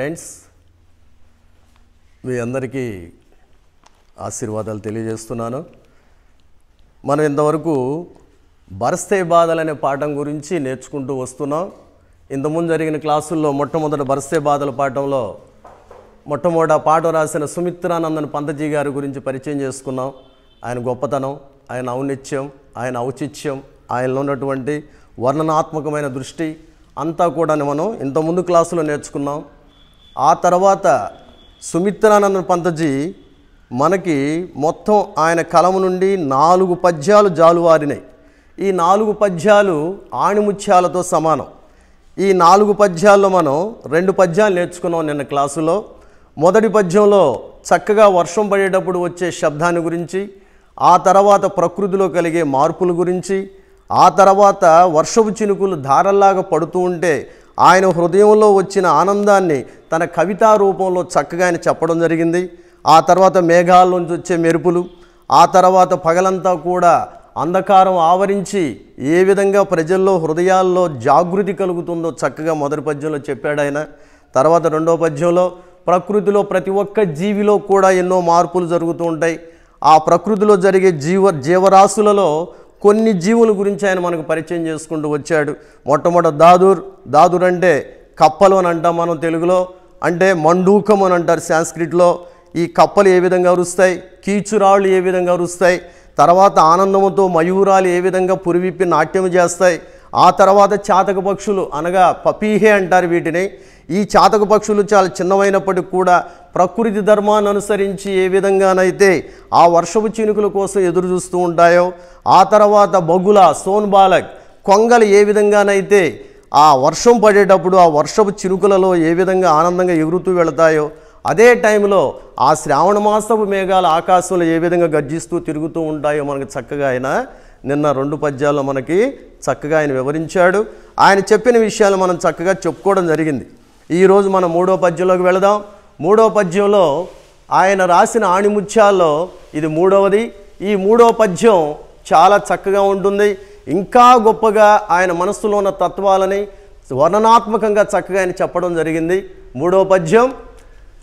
friends మీ అందరికీ ఆశీర్వాదాలు తెలియజేస్తున్నాను మనం ఇంతవరకు బరస్తే బాధలు అనే పాఠం గురించి నేర్చుకుంటూ వస్తున్నాం ఇంతకుముందు జరిగిన క్లాసుల్లో మొట్టమొదటి బరస్తే బాధల పాఠంలో మొట్టమొదట పాట రాసిన సుమిత్రానందన్ పంతజీ గారి గురించి పరిచయం చేసుకున్నాం ఆయన గొప్పతనం ఆయన ఔన్నిత్యం ఆయన ఔచిత్యం ఆయనలో ఉన్నటువంటి వర్ణనాత్మకమైన దృష్టి అంతా కూడా మనం ఇంతకుముందు క్లాసులో నేర్చుకున్నాం ఆ తర్వాత సుమిత్రానందన పంతజీ మనకి మొత్తం ఆయన కలము నుండి నాలుగు పద్యాలు జాలువారినాయి ఈ నాలుగు పద్యాలు ఆణిముత్యాలతో సమానం ఈ నాలుగు పద్యాల్లో మనం రెండు పద్యాలు నేర్చుకున్నాం నిన్న క్లాసులో మొదటి పద్యంలో చక్కగా వర్షం పడేటప్పుడు వచ్చే శబ్దాన్ని గురించి ఆ తర్వాత ప్రకృతిలో కలిగే మార్పుల గురించి ఆ తర్వాత వర్షపు చినుకులు ధారల్లాగా పడుతూ ఉంటే ఆయన హృదయంలో వచ్చిన ఆనందాన్ని తన కవితా రూపంలో చక్కగా ఆయన చెప్పడం జరిగింది ఆ తర్వాత మేఘాల నుంచి వచ్చే మెరుపులు ఆ తర్వాత పగలంతా కూడా అంధకారం ఆవరించి ఏ విధంగా ప్రజల్లో హృదయాల్లో జాగృతి కలుగుతుందో చక్కగా మొదటి పద్యంలో చెప్పాడు ఆయన తర్వాత రెండో పద్యంలో ప్రకృతిలో ప్రతి ఒక్క జీవిలో కూడా ఎన్నో మార్పులు జరుగుతూ ఉంటాయి ఆ ప్రకృతిలో జరిగే జీవ జీవరాశులలో కొన్ని జీవుల గురించి ఆయన మనకు పరిచయం చేసుకుంటూ వచ్చాడు మొట్టమొదటి దాదూర్ దాదూర్ అంటే కప్పలు అని అంటాం మనం తెలుగులో అంటే మండూకం అని అంటారు సాంస్క్రిట్లో ఈ కప్పలు ఏ విధంగా అరుస్తాయి కీచురాళ్ళు ఏ విధంగా అరుస్తాయి తర్వాత ఆనందంతో మయూరాలు ఏ విధంగా పురివిప్పి నాట్యం చేస్తాయి ఆ తర్వాత చాతక పక్షులు అనగా పపీహే అంటారు వీటిని ఈ చాతక పక్షులు చాలా చిన్నవైనప్పటికి కూడా ప్రకృతి ధర్మాన్ని అనుసరించి ఏ విధంగానైతే ఆ వర్షపు చినుకుల కోసం ఎదురు చూస్తూ ఉంటాయో ఆ తర్వాత బగుల సోన్ బాలక్ కొంగలు ఏ విధంగానైతే ఆ వర్షం పడేటప్పుడు ఆ వర్షపు చినుకులలో ఏ విధంగా ఆనందంగా ఎగురుతూ వెళతాయో అదే టైంలో ఆ శ్రావణ మాసపు మేఘాలు ఆకాశంలో ఏ విధంగా గర్జిస్తూ తిరుగుతూ ఉంటాయో మనకు చక్కగా ఆయన నిన్న రెండు పద్యాల్లో మనకి చక్కగా ఆయన వివరించాడు ఆయన చెప్పిన విషయాలు మనం చక్కగా చెప్పుకోవడం జరిగింది ఈరోజు మనం మూడో పద్యంలోకి వెళదాం మూడో పద్యంలో ఆయన రాసిన ఆణిముత్యాల్లో ఇది మూడవది ఈ మూడో పద్యం చాలా చక్కగా ఉంటుంది ఇంకా గొప్పగా ఆయన మనస్సులో ఉన్న తత్వాలని వర్ణనాత్మకంగా చక్కగా ఆయన చెప్పడం జరిగింది మూడో పద్యం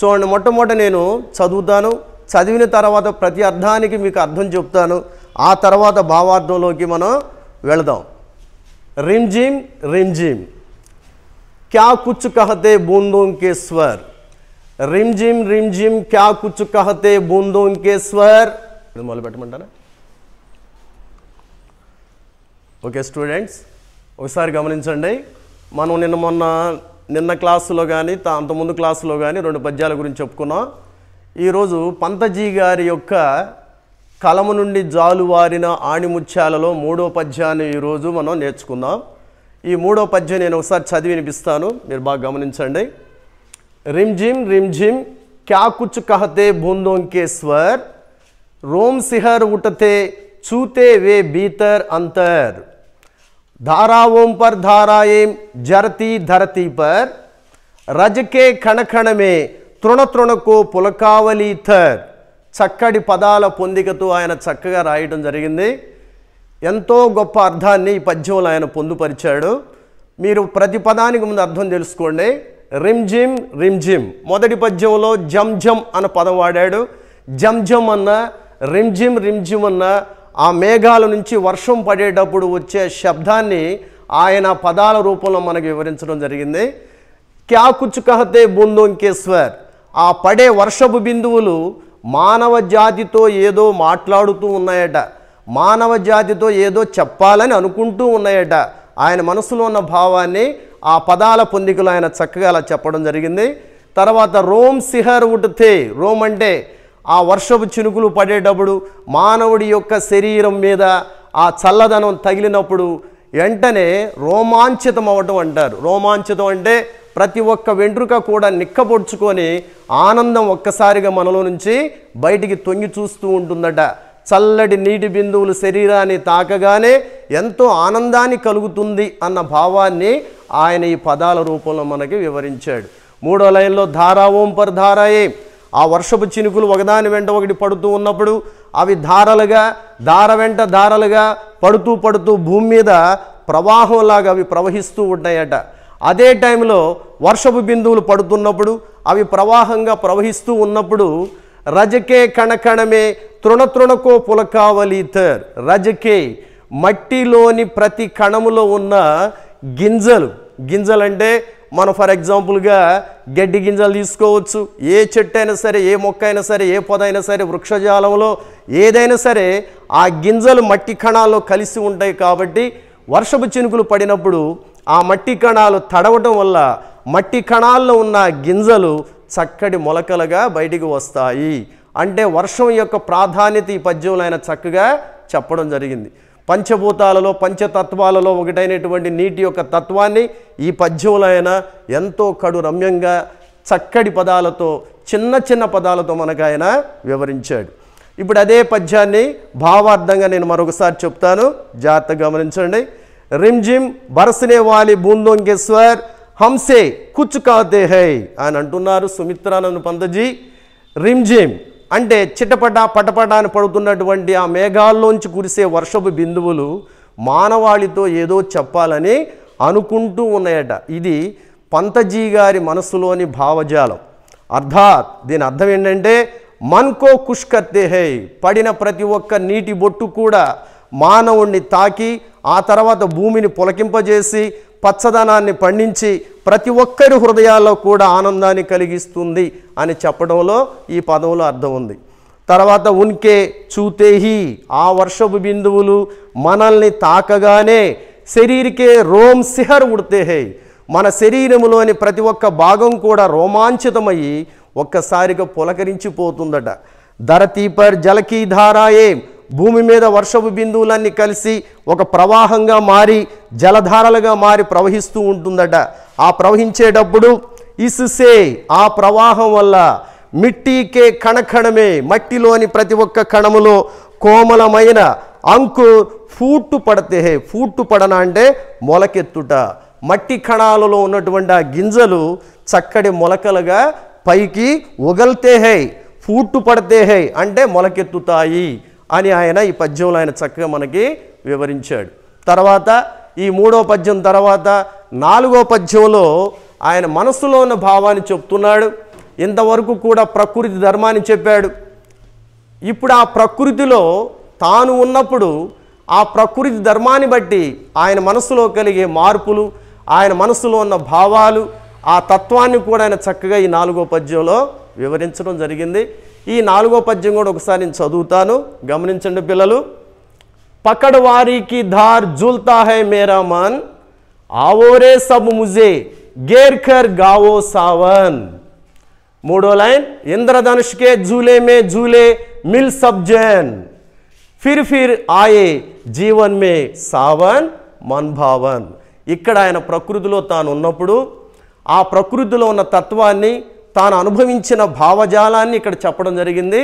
చూడండి మొట్టమొదట నేను చదువుతాను చదివిన తర్వాత ప్రతి అర్థానికి మీకు అర్థం చెప్తాను ఆ తర్వాత భావార్థంలోకి మనం వెళదాం రింజిమ్ రింజిమ్ క్యా क्या కహతే कहते बूंदों రిమ్ జిమ్ రిమ్ జిమ్ క్యా కుచ్చు కహతే బూందోంకే స్వర్ ఇది మొదలు పెట్టమంటారా ఓకే స్టూడెంట్స్ ఒకసారి గమనించండి మనం నిన్న మొన్న నిన్న క్లాసులో కానీ అంతకుముందు క్లాసులో కానీ రెండు పద్యాల గురించి చెప్పుకున్నాం ఈరోజు పంతజీ గారి యొక్క కలము నుండి జాలువారిన ఆణిముత్యాలలో మూడో పద్యాన్ని ఈరోజు మనం నేర్చుకుందాం ఈ మూడో పద్యం నేను ఒకసారి చదివి వినిపిస్తాను మీరు బాగా గమనించండి రిమ్జిమ్ రిమ్జిమ్ క్యా కుచ్ కహతే బూందోంకేశ్వర్ రోమ్ సిహర్ ఉటతే చూతే వే బీతర్ అంతర్ ధారా ఓం పర్ ధారాయేం జరతి ధరతి పర్ రజకే కణకణమే में తృణ తృణకు పులకావలి థర్ చక్కడి పదాల పొందికతో ఆయన చక్కగా రాయడం జరిగింది ఎంతో గొప్ప అర్థాన్ని ఈ పద్యంలో ఆయన పొందుపరిచాడు మీరు ప్రతి పదానికి ముందు అర్థం తెలుసుకోండి రిమ్జిమ్ రిమ్జిమ్ మొదటి పద్యంలో జమ్ అన్న పదం వాడాడు జమ్ అన్న రిమ్జిమ్ రిమ్జిమ్ అన్న ఆ మేఘాల నుంచి వర్షం పడేటప్పుడు వచ్చే శబ్దాన్ని ఆయన పదాల రూపంలో మనకు వివరించడం జరిగింది క్యా కహతే బుందోంకేశ్వర్ ఆ పడే వర్షపు బిందువులు మానవ జాతితో ఏదో మాట్లాడుతూ ఉన్నాయట మానవ జాతితో ఏదో చెప్పాలని అనుకుంటూ ఉన్నాయట ఆయన మనసులో ఉన్న భావాన్ని ఆ పదాల పొందికలు ఆయన చక్కగా అలా చెప్పడం జరిగింది తర్వాత రోమ్ సిహర్ ఉటితే రోమ్ అంటే ఆ వర్షపు చినుకులు పడేటప్పుడు మానవుడి యొక్క శరీరం మీద ఆ చల్లదనం తగిలినప్పుడు వెంటనే రోమాంచితం అవటం అంటారు రోమాంచితం అంటే ప్రతి ఒక్క వెంట్రుక కూడా నిక్కపొడుచుకొని ఆనందం ఒక్కసారిగా మనలో నుంచి బయటికి తొంగి చూస్తూ ఉంటుందట చల్లటి నీటి బిందువులు శరీరాన్ని తాకగానే ఎంతో ఆనందాన్ని కలుగుతుంది అన్న భావాన్ని ఆయన ఈ పదాల రూపంలో మనకి వివరించాడు మూడో లైన్లో ధారా ఓంపర్ ధారాయే ఆ వర్షపు చినుకులు ఒకదాని వెంట ఒకటి పడుతూ ఉన్నప్పుడు అవి ధారలుగా ధార వెంట ధారలుగా పడుతూ పడుతూ భూమి మీద ప్రవాహంలాగా అవి ప్రవహిస్తూ ఉంటాయట అదే టైంలో వర్షపు బిందువులు పడుతున్నప్పుడు అవి ప్రవాహంగా ప్రవహిస్తూ ఉన్నప్పుడు రజకే కణకణమే తృణ తృణకో పులకావలి రజకే మట్టిలోని ప్రతి కణములో ఉన్న గింజలు గింజలు అంటే మనం ఫర్ ఎగ్జాంపుల్గా గడ్డి గింజలు తీసుకోవచ్చు ఏ చెట్టు అయినా సరే ఏ మొక్క అయినా సరే ఏ పొదైనా సరే వృక్షజాలంలో ఏదైనా సరే ఆ గింజలు మట్టి కణాల్లో కలిసి ఉంటాయి కాబట్టి వర్షపు చినుకులు పడినప్పుడు ఆ మట్టి కణాలు తడవటం వల్ల మట్టి కణాల్లో ఉన్న గింజలు చక్కటి మొలకలుగా బయటికి వస్తాయి అంటే వర్షం యొక్క ప్రాధాన్యత ఈ పద్యంలో ఆయన చక్కగా చెప్పడం జరిగింది పంచభూతాలలో పంచతత్వాలలో ఒకటైనటువంటి నీటి యొక్క తత్వాన్ని ఈ పద్యంలో ఆయన ఎంతో కడు రమ్యంగా చక్కటి పదాలతో చిన్న చిన్న పదాలతో మనకు ఆయన వివరించాడు ఇప్పుడు అదే పద్యాన్ని భావార్థంగా నేను మరొకసారి చెప్తాను జాగ్రత్తగా గమనించండి రిమ్జిమ్ బరసనే వాలి బూందోంకేశ్వర్ హంసే కుచ్ కాదే హై అని అంటున్నారు సుమిత్రానంద పంతజీ రిమ్జిమ్ అంటే చిటపట పటపట అని పడుతున్నటువంటి ఆ మేఘాల్లోంచి కురిసే వర్షపు బిందువులు మానవాళితో ఏదో చెప్పాలని అనుకుంటూ ఉన్నాయట ఇది పంతజీ గారి మనసులోని భావజాలం అర్థాత్ దీని అర్థం ఏంటంటే మన్కో కుష్కత్తే హై పడిన ప్రతి ఒక్క నీటి బొట్టు కూడా మానవుణ్ణి తాకి ఆ తర్వాత భూమిని పొలకింపజేసి పచ్చదనాన్ని పండించి ప్రతి ఒక్కరి హృదయాల్లో కూడా ఆనందాన్ని కలిగిస్తుంది అని చెప్పడంలో ఈ పదంలో అర్థం ఉంది తర్వాత ఉన్కే చూతేహి ఆ వర్షపు బిందువులు మనల్ని తాకగానే శరీరకే రోమ్ సిహర్ ఉడితేహే మన శరీరంలోని ప్రతి ఒక్క భాగం కూడా రోమాంచితమయ్యి ఒక్కసారిగా పులకరించిపోతుందట ధరతీపర్ జలకీ ధారాయే భూమి మీద వర్షపు బిందువులన్నీ కలిసి ఒక ప్రవాహంగా మారి జలధారలుగా మారి ప్రవహిస్తూ ఉంటుందట ఆ ప్రవహించేటప్పుడు ఇసుసే ఆ ప్రవాహం వల్ల మిట్టికే కణకణమే మట్టిలోని ప్రతి ఒక్క కణములో కోమలమైన అంకు ఫూట్టు పడితే ఫూట్టు పడన అంటే మొలకెత్తుట మట్టి కణాలలో ఉన్నటువంటి ఆ గింజలు చక్కటి మొలకలుగా పైకి ఒగల్తే హై ఫూట్టు పడతే హై అంటే మొలకెత్తుతాయి అని ఆయన ఈ పద్యంలో ఆయన చక్కగా మనకి వివరించాడు తర్వాత ఈ మూడో పద్యం తర్వాత నాలుగో పద్యంలో ఆయన మనసులో ఉన్న భావాన్ని చెప్తున్నాడు ఇంతవరకు కూడా ప్రకృతి ధర్మాన్ని చెప్పాడు ఇప్పుడు ఆ ప్రకృతిలో తాను ఉన్నప్పుడు ఆ ప్రకృతి ధర్మాన్ని బట్టి ఆయన మనసులో కలిగే మార్పులు ఆయన మనసులో ఉన్న భావాలు ఆ తత్వాన్ని కూడా ఆయన చక్కగా ఈ నాలుగో పద్యంలో వివరించడం జరిగింది ఈ నాలుగో పద్యం కూడా ఒకసారి నేను చదువుతాను గమనించండి పిల్లలు పకడ్వారీకి ధార్ జుల్తా హై మేరా మన్ ఆవోరే సబ్ ముజే గేర్ఖర్ గావో సావన్ మూడో లైన్ ఇంద్రధనుష్కే జూలే మే జూలే మిల్ సబ్ జన్ ఫిర్ ఫిర్ ఆయే జీవన్ మే సావన్ మన్ భావన్ ఇక్కడ ఆయన ప్రకృతిలో తాను ఉన్నప్పుడు ఆ ప్రకృతిలో ఉన్న తత్వాన్ని తాను అనుభవించిన భావజాలాన్ని ఇక్కడ చెప్పడం జరిగింది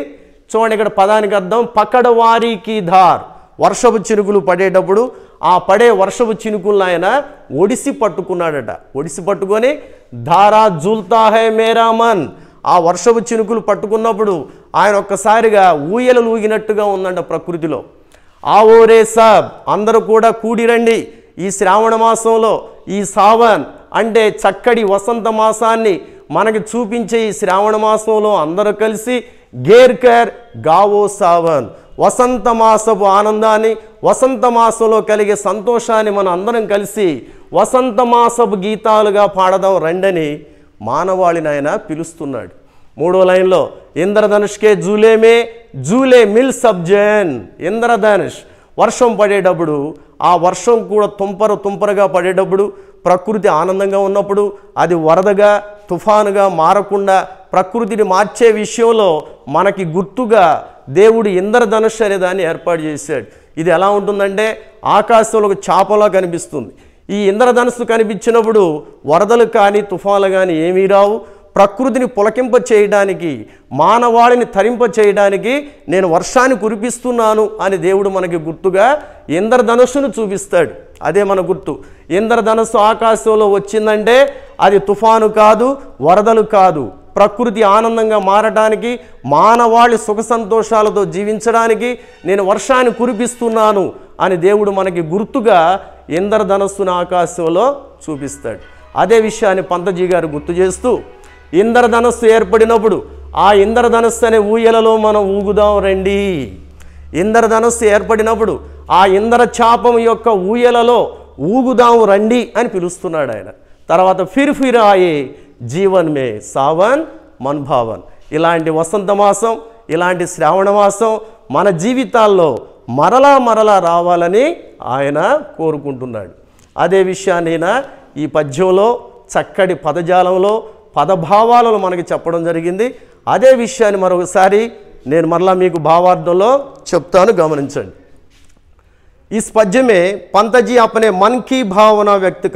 చూడండి ఇక్కడ పదానికి అర్థం పకడవారికి ధార్ వర్షపు చినుకులు పడేటప్పుడు ఆ పడే వర్షపు చినుకులను ఆయన ఒడిసి పట్టుకున్నాడట ఒడిసి పట్టుకొని ధారా జుల్తా హే మేరా మన్ ఆ వర్షపు చినుకులు పట్టుకున్నప్పుడు ఆయన ఒక్కసారిగా ఊయలు ఊగినట్టుగా ఉందంట ప్రకృతిలో ఆ ఓరే సాబ్ అందరూ కూడా కూడిరండి ఈ శ్రావణ మాసంలో ఈ సావన్ అంటే చక్కటి వసంత మాసాన్ని మనకి చూపించే ఈ శ్రావణ మాసంలో అందరూ కలిసి గేర్కర్ గావో సావన్ వసంత మాసపు ఆనందాన్ని వసంత మాసంలో కలిగే సంతోషాన్ని మనం అందరం కలిసి వసంత మాసపు గీతాలుగా పాడదాం రండని మానవాళిని ఆయన పిలుస్తున్నాడు మూడో లైన్లో ఇంద్రధనుష్కే జూలేమే జూలే మిల్ సబ్జన్ ఇంద్రధనుష్ వర్షం పడేటప్పుడు ఆ వర్షం కూడా తుంపర తుంపరగా పడేటప్పుడు ప్రకృతి ఆనందంగా ఉన్నప్పుడు అది వరదగా తుఫానుగా మారకుండా ప్రకృతిని మార్చే విషయంలో మనకి గుర్తుగా దేవుడు ఇంద్రధనుష్ అనే దాన్ని ఏర్పాటు చేశాడు ఇది ఎలా ఉంటుందంటే ఆకాశంలో ఒక చాపలా కనిపిస్తుంది ఈ ఇంద్రధనుస్సు కనిపించినప్పుడు వరదలు కానీ తుఫాన్లు కానీ ఏమీ రావు ప్రకృతిని పులకింప చేయడానికి మానవాళిని తరింప చేయడానికి నేను వర్షాన్ని కురిపిస్తున్నాను అని దేవుడు మనకి గుర్తుగా ఇంద్రధనుస్సును చూపిస్తాడు అదే మన గుర్తు ఇంద్రధనుస్సు ఆకాశంలో వచ్చిందంటే అది తుఫాను కాదు వరదలు కాదు ప్రకృతి ఆనందంగా మారడానికి మానవాళి సుఖ సంతోషాలతో జీవించడానికి నేను వర్షాన్ని కురిపిస్తున్నాను అని దేవుడు మనకి గుర్తుగా ఇంద్రధనస్సును ఆకాశంలో చూపిస్తాడు అదే విషయాన్ని పంతజీ గారు గుర్తు చేస్తూ ఇంద్రధనస్సు ఏర్పడినప్పుడు ఆ ఇంద్రధనస్సు అనే ఊయలలో మనం ఊగుదాం రండి ఇంద్రధనస్సు ఏర్పడినప్పుడు ఆ ఇంద్ర చాపం యొక్క ఊయలలో ఊగుదాం రండి అని పిలుస్తున్నాడు ఆయన తర్వాత ఫిర్ ఫిర్ ఆయి జీవన్ మే సావన్ మన్భావన్ ఇలాంటి వసంత మాసం ఇలాంటి శ్రావణ మాసం మన జీవితాల్లో మరలా మరలా రావాలని ఆయన కోరుకుంటున్నాడు అదే విషయాన్ని ఈ పద్యంలో చక్కటి పదజాలంలో పదభావాలను మనకి చెప్పడం జరిగింది అదే విషయాన్ని మరొకసారి నేను మరలా మీకు భావార్థంలో చెప్తాను గమనించండి ఈ స్పద్యమే పంతజీ అపనే మన్ కీ భావన వ్యక్త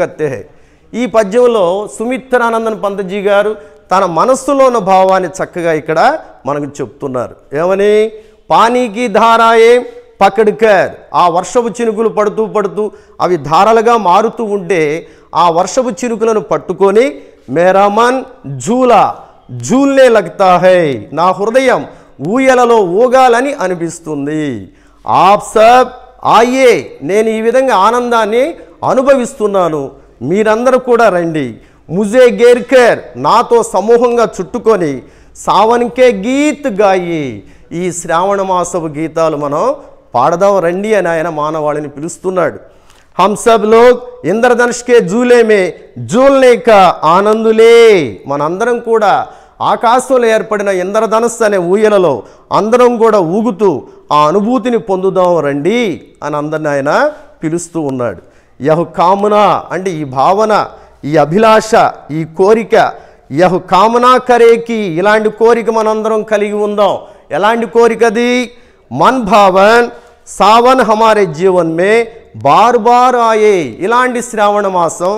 ఈ పద్యంలో సుమిత్రానందన్ పంతజీ గారు తన మనస్సులో ఉన్న భావాన్ని చక్కగా ఇక్కడ మనకు చెప్తున్నారు ఏమని పానీకి ధారాయే పకడ్కర్ ఆ వర్షపు చినుకులు పడుతూ పడుతూ అవి ధారలుగా మారుతూ ఉంటే ఆ వర్షపు చినుకులను పట్టుకొని మేరామన్ జూలా జూల్నే లగ్తా హై నా హృదయం ఊయలలో ఊగాలని అనిపిస్తుంది సబ్ ఆయే నేను ఈ విధంగా ఆనందాన్ని అనుభవిస్తున్నాను మీరందరూ కూడా రండి ముజే గేర్కర్ నాతో సమూహంగా చుట్టుకొని సావన్కే గీత్ గాయి ఈ శ్రావణ మాసపు గీతాలు మనం పాడదాం రండి అని ఆయన మానవాళిని పిలుస్తున్నాడు హంసబ్ सब ఇంద్రధనుష్కే ఇంద్రధనుష్ కే జూలే మే ఆనందులే మనందరం కూడా ఆకాశంలో ఏర్పడిన ఇంద్రధనుస్సు అనే ఊయలలో అందరం కూడా ఊగుతూ ఆ అనుభూతిని పొందుదాం రండి అని అందరిని ఆయన పిలుస్తూ ఉన్నాడు యహు కామున అంటే ఈ భావన ఈ అభిలాష ఈ కోరిక యహు కామనా కరేకి ఇలాంటి కోరిక మనందరం కలిగి ఉందాం ఎలాంటి కోరికది మన్ భావన్ సావన్ హమారే జీవన్ మే బార్ బార్ ఆయే ఇలాంటి శ్రావణ మాసం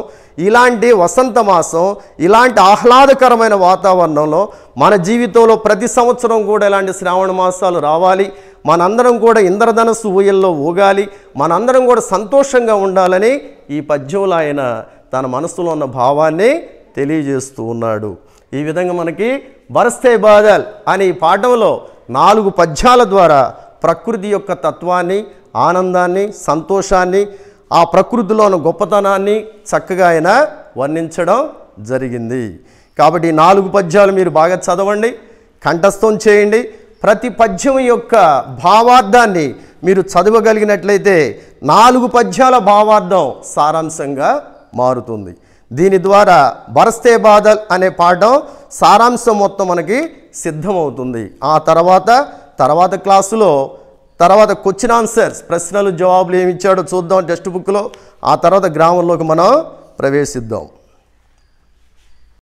ఇలాంటి వసంత మాసం ఇలాంటి ఆహ్లాదకరమైన వాతావరణంలో మన జీవితంలో ప్రతి సంవత్సరం కూడా ఇలాంటి శ్రావణ మాసాలు రావాలి మనందరం కూడా ఇంద్రధనస్సు ఊయల్లో ఊగాలి మనందరం కూడా సంతోషంగా ఉండాలని ఈ పద్యంలో ఆయన తన మనసులో ఉన్న భావాన్ని తెలియజేస్తూ ఉన్నాడు ఈ విధంగా మనకి బరస్తే బాదల్ అనే ఈ పాఠంలో నాలుగు పద్యాల ద్వారా ప్రకృతి యొక్క తత్వాన్ని ఆనందాన్ని సంతోషాన్ని ఆ ప్రకృతిలోని గొప్పతనాన్ని చక్కగా ఆయన వర్ణించడం జరిగింది కాబట్టి నాలుగు పద్యాలు మీరు బాగా చదవండి కంఠస్థం చేయండి ప్రతి పద్యం యొక్క భావార్థాన్ని మీరు చదవగలిగినట్లయితే నాలుగు పద్యాల భావార్థం సారాంశంగా మారుతుంది దీని ద్వారా బరస్తే బాదల్ అనే పాఠం సారాంశం మొత్తం మనకి సిద్ధమవుతుంది ఆ తర్వాత తర్వాత క్లాసులో తర్వాత క్వశ్చన్ ఆన్సర్స్ ప్రశ్నలు జవాబులు ఏమి ఇచ్చాడో చూద్దాం టెక్స్ట్ బుక్లో ఆ తర్వాత గ్రామంలోకి మనం ప్రవేశిద్దాం